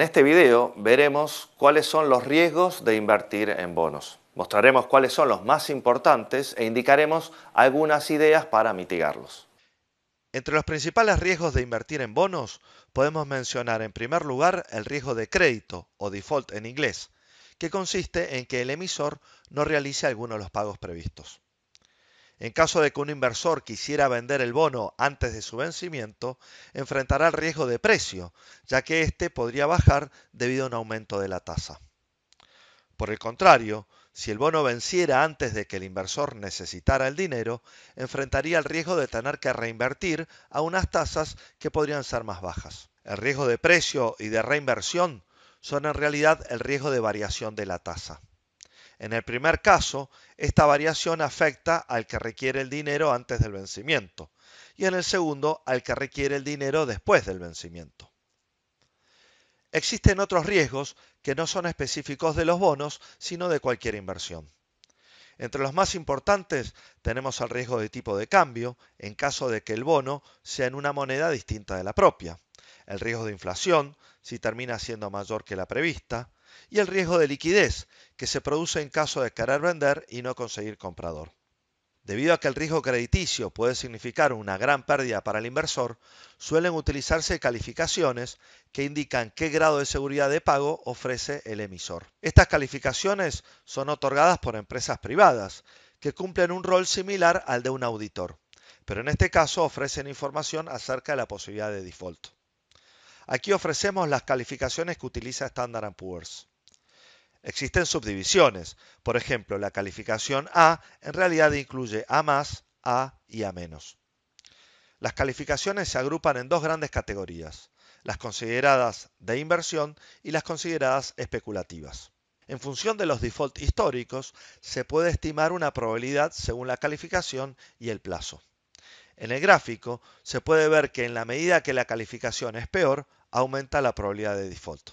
En este video veremos cuáles son los riesgos de invertir en bonos. Mostraremos cuáles son los más importantes e indicaremos algunas ideas para mitigarlos. Entre los principales riesgos de invertir en bonos, podemos mencionar en primer lugar el riesgo de crédito o default en inglés, que consiste en que el emisor no realice alguno de los pagos previstos. En caso de que un inversor quisiera vender el bono antes de su vencimiento, enfrentará el riesgo de precio, ya que éste podría bajar debido a un aumento de la tasa. Por el contrario, si el bono venciera antes de que el inversor necesitara el dinero, enfrentaría el riesgo de tener que reinvertir a unas tasas que podrían ser más bajas. El riesgo de precio y de reinversión son en realidad el riesgo de variación de la tasa. En el primer caso, esta variación afecta al que requiere el dinero antes del vencimiento y en el segundo al que requiere el dinero después del vencimiento. Existen otros riesgos que no son específicos de los bonos, sino de cualquier inversión. Entre los más importantes tenemos el riesgo de tipo de cambio, en caso de que el bono sea en una moneda distinta de la propia, el riesgo de inflación, si termina siendo mayor que la prevista, y el riesgo de liquidez, que se produce en caso de querer vender y no conseguir comprador. Debido a que el riesgo crediticio puede significar una gran pérdida para el inversor, suelen utilizarse calificaciones que indican qué grado de seguridad de pago ofrece el emisor. Estas calificaciones son otorgadas por empresas privadas, que cumplen un rol similar al de un auditor, pero en este caso ofrecen información acerca de la posibilidad de default. Aquí ofrecemos las calificaciones que utiliza Standard Poor's. Existen subdivisiones. Por ejemplo, la calificación A en realidad incluye A A y A Las calificaciones se agrupan en dos grandes categorías, las consideradas de inversión y las consideradas especulativas. En función de los default históricos, se puede estimar una probabilidad según la calificación y el plazo. En el gráfico se puede ver que en la medida que la calificación es peor, aumenta la probabilidad de default.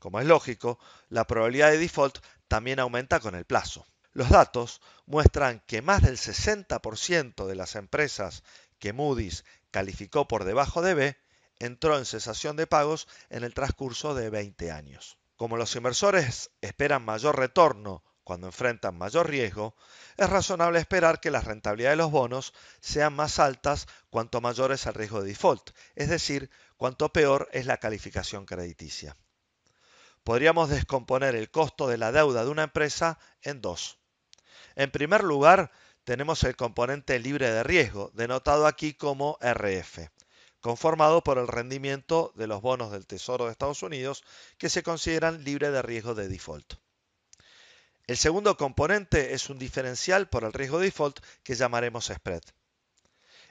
Como es lógico, la probabilidad de default también aumenta con el plazo. Los datos muestran que más del 60% de las empresas que Moody's calificó por debajo de B entró en cesación de pagos en el transcurso de 20 años. Como los inversores esperan mayor retorno cuando enfrentan mayor riesgo, es razonable esperar que las rentabilidad de los bonos sean más altas cuanto mayor es el riesgo de default, es decir, cuanto peor es la calificación crediticia. Podríamos descomponer el costo de la deuda de una empresa en dos. En primer lugar, tenemos el componente libre de riesgo, denotado aquí como RF, conformado por el rendimiento de los bonos del Tesoro de Estados Unidos que se consideran libre de riesgo de default. El segundo componente es un diferencial por el riesgo default que llamaremos spread.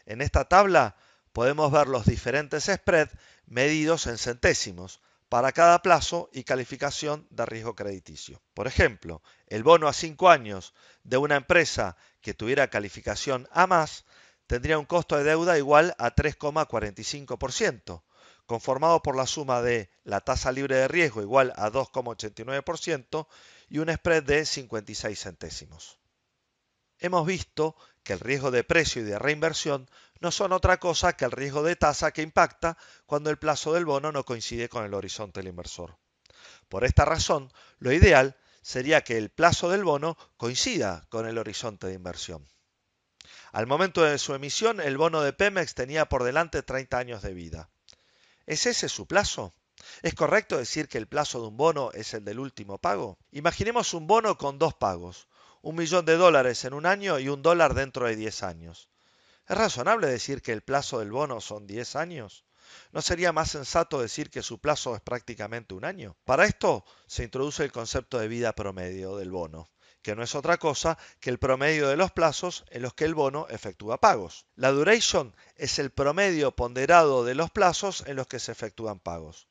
En esta tabla podemos ver los diferentes spreads medidos en centésimos para cada plazo y calificación de riesgo crediticio. Por ejemplo, el bono a 5 años de una empresa que tuviera calificación A más tendría un costo de deuda igual a 3,45%, conformado por la suma de la tasa libre de riesgo igual a 2,89% y un spread de 56 centésimos. Hemos visto que el riesgo de precio y de reinversión no son otra cosa que el riesgo de tasa que impacta cuando el plazo del bono no coincide con el horizonte del inversor. Por esta razón, lo ideal sería que el plazo del bono coincida con el horizonte de inversión. Al momento de su emisión, el bono de Pemex tenía por delante 30 años de vida. ¿Es ese su plazo? ¿Es correcto decir que el plazo de un bono es el del último pago? Imaginemos un bono con dos pagos, un millón de dólares en un año y un dólar dentro de 10 años. ¿Es razonable decir que el plazo del bono son 10 años? ¿No sería más sensato decir que su plazo es prácticamente un año? Para esto se introduce el concepto de vida promedio del bono, que no es otra cosa que el promedio de los plazos en los que el bono efectúa pagos. La duration es el promedio ponderado de los plazos en los que se efectúan pagos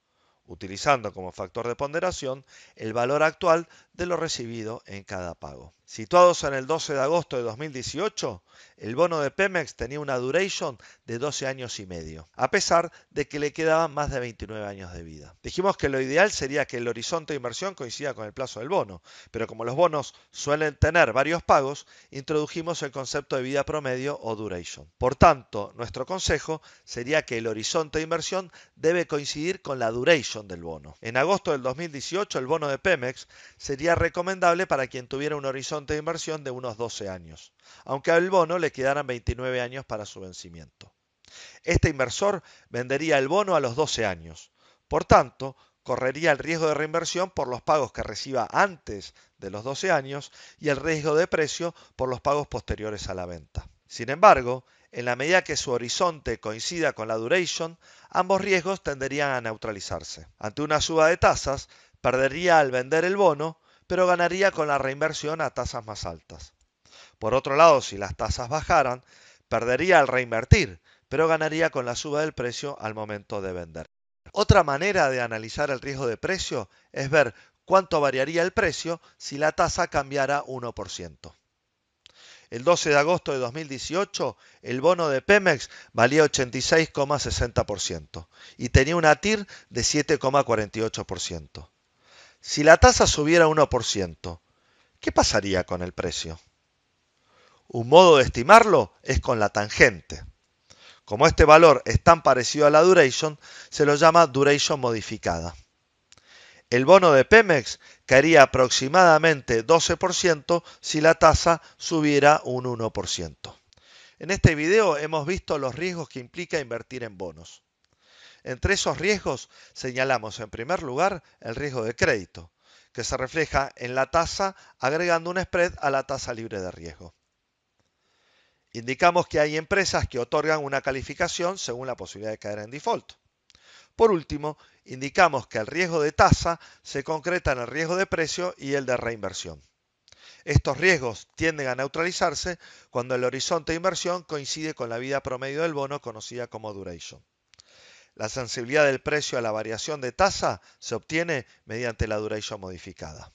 utilizando como factor de ponderación el valor actual de lo recibido en cada pago. Situados en el 12 de agosto de 2018, el bono de Pemex tenía una duration de 12 años y medio, a pesar de que le quedaban más de 29 años de vida. Dijimos que lo ideal sería que el horizonte de inversión coincida con el plazo del bono, pero como los bonos suelen tener varios pagos, introdujimos el concepto de vida promedio o duration. Por tanto, nuestro consejo sería que el horizonte de inversión debe coincidir con la duration del bono. En agosto del 2018, el bono de Pemex sería recomendable para quien tuviera un horizonte de inversión de unos 12 años, aunque al bono le quedaran 29 años para su vencimiento. Este inversor vendería el bono a los 12 años, por tanto, correría el riesgo de reinversión por los pagos que reciba antes de los 12 años y el riesgo de precio por los pagos posteriores a la venta. Sin embargo, en la medida que su horizonte coincida con la duration, ambos riesgos tenderían a neutralizarse. Ante una suba de tasas, perdería al vender el bono, pero ganaría con la reinversión a tasas más altas. Por otro lado, si las tasas bajaran, perdería al reinvertir, pero ganaría con la suba del precio al momento de vender. Otra manera de analizar el riesgo de precio es ver cuánto variaría el precio si la tasa cambiara 1%. El 12 de agosto de 2018, el bono de Pemex valía 86,60% y tenía una TIR de 7,48%. Si la tasa subiera 1%, ¿qué pasaría con el precio? Un modo de estimarlo es con la tangente. Como este valor es tan parecido a la duration, se lo llama duration modificada. El bono de Pemex caería aproximadamente 12% si la tasa subiera un 1%. En este video hemos visto los riesgos que implica invertir en bonos. Entre esos riesgos señalamos en primer lugar el riesgo de crédito, que se refleja en la tasa agregando un spread a la tasa libre de riesgo. Indicamos que hay empresas que otorgan una calificación según la posibilidad de caer en default. Por último, indicamos que el riesgo de tasa se concreta en el riesgo de precio y el de reinversión. Estos riesgos tienden a neutralizarse cuando el horizonte de inversión coincide con la vida promedio del bono conocida como duration. La sensibilidad del precio a la variación de tasa se obtiene mediante la duration modificada.